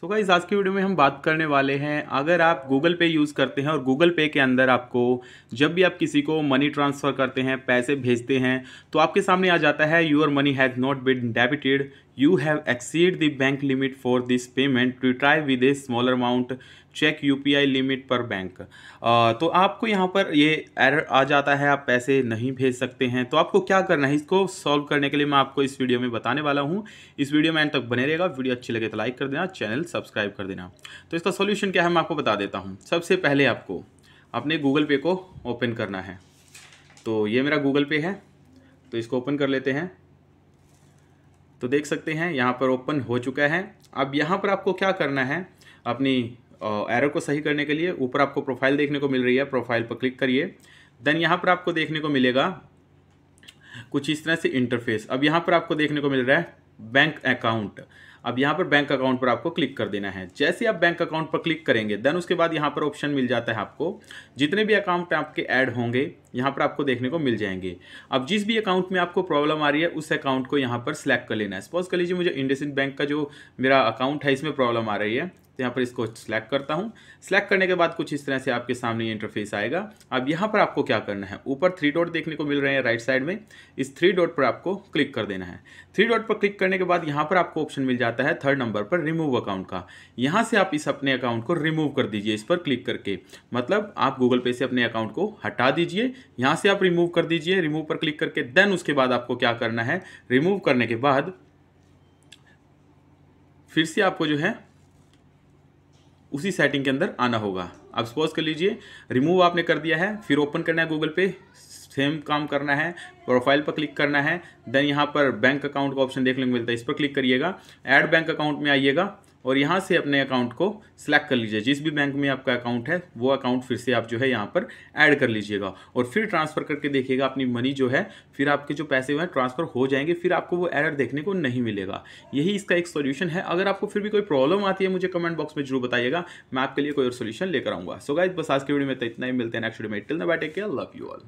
so guys आज की video में हम बात करने वाले हैं अगर आप गूगल पे यूज़ करते हैं और गूगल पे के अंदर आपको जब भी आप किसी को मनी ट्रांसफ़र करते हैं पैसे भेजते हैं तो आपके सामने आ जाता है your money has not been debited you have exceed the bank limit for this payment to try with a smaller amount check I limit पर बैंक तो आपको यहाँ पर ये एरर आ जाता है आप पैसे नहीं भेज सकते हैं तो आपको क्या करना है इसको सॉल्व करने के लिए मैं आपको इस वीडियो में बताने वाला हूँ इस वीडियो में एंड तक बने रहेगा वीडियो अच्छी लगे तो लाइक कर देना चैनल सब्सक्राइब कर देना तो इसका सोल्यूशन क्या है मैं आपको बता देता हूँ सबसे पहले आपको अपने गूगल पे को ओपन करना है तो ये मेरा गूगल पे है तो इसको ओपन कर लेते हैं तो देख सकते हैं यहाँ पर ओपन हो चुका है अब यहाँ पर आपको क्या करना है अपनी एरो को सही करने के लिए ऊपर आपको प्रोफाइल देखने को मिल रही है प्रोफाइल पर क्लिक करिए देन यहाँ पर आपको देखने को मिलेगा कुछ इस तरह से इंटरफेस अब यहाँ पर आपको देखने को मिल रहा है बैंक अकाउंट अब यहाँ पर बैंक अकाउंट पर आपको क्लिक कर देना है जैसे आप बैंक अकाउंट पर क्लिक करेंगे देन उसके बाद यहाँ पर ऑप्शन मिल जाता है आपको जितने भी अकाउंट आपके ऐड होंगे यहाँ पर आपको देखने को मिल जाएंगे अब जिस भी अकाउंट में आपको प्रॉब्लम आ रही है उस अकाउंट को यहाँ पर सिलेक्ट कर लेना है सपोज कर लीजिए मुझे इंडसिन बैंक का जो मेरा अकाउंट है इसमें प्रॉब्लम आ रही है तो यहाँ पर इसको सिलेक्ट करता हूँ सिलेक्ट करने के बाद कुछ इस तरह से आपके सामने इंटरफेस आएगा अब यहाँ पर आपको क्या करना है ऊपर थ्री डॉट देखने को मिल रहे हैं राइट साइड में इस थ्री डॉट पर आपको क्लिक कर देना है थ्री डॉट पर क्लिक करने के बाद यहाँ पर आपको ऑप्शन मिल जाता है थर्ड नंबर पर रिमूव अकाउंट का यहाँ से आप इस अपने अकाउंट को रिमूव कर दीजिए इस पर क्लिक करके मतलब आप गूगल पे से अपने अकाउंट को हटा दीजिए यहाँ से आप रिमूव कर दीजिए रिमूव पर क्लिक करके देन उसके बाद आपको क्या करना है रिमूव करने के बाद फिर से आपको जो है उसी सेटिंग के अंदर आना होगा अब सपोज कर लीजिए रिमूव आपने कर दिया है फिर ओपन करना है गूगल पे सेम काम करना है प्रोफाइल पर क्लिक करना है देन यहाँ पर बैंक अकाउंट का ऑप्शन देखने को मिलता है इस पर क्लिक करिएगा ऐड बैंक अकाउंट में आइएगा और यहाँ से अपने अकाउंट को सिलेक्ट कर लीजिए जिस भी बैंक में आपका अकाउंट है वो अकाउंट फिर से आप जो है यहाँ पर ऐड कर लीजिएगा और फिर ट्रांसफ़र करके देखिएगा अपनी मनी जो है फिर आपके जो पैसे हुए हैं ट्रांसफ़र हो जाएंगे फिर आपको वो एरर देखने को नहीं मिलेगा यही इसका एक सोल्यूशन है अगर आपको फिर भी कोई प्रॉब्लम आती है मुझे कमेंट बॉक्स में जरूर बताइएगा मैं आपके लिए कोई और सोल्यूशन लेकर आऊँगा सो गाइज बस आज की वीडियो में तो इतना ही मिलते हैं नेक्स्ट वीडियो में टिल ना बैठे के लव यू ऑल